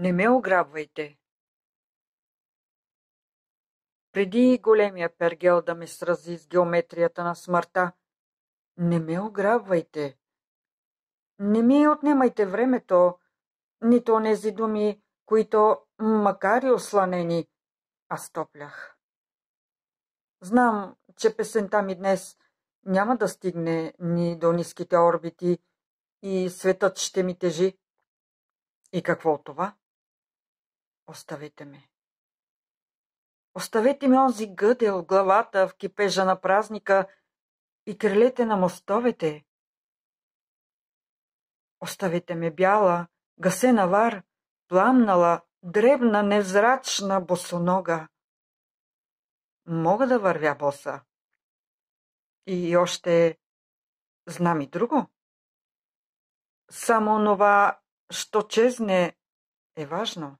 Не ме ограбвайте! Преди големия пергел да ме срази с геометрията на смъртта. Не ме ограбвайте! Не ми отнемайте времето, нито онези думи, които, макар и осланени, аз топлях. Знам, че песента ми днес няма да стигне ни до ниските орбити и светът ще ми тежи. И какво от това? Оставете ме. Оставете ме онзи гъдел в главата в кипежа на празника и крилете на мостовете. Оставете ме бяла, гасена вар, пламнала, дребна, невзрачна, босонога. Мога да вървя боса. И още знам и друго. Само онова, що чезне, е важно.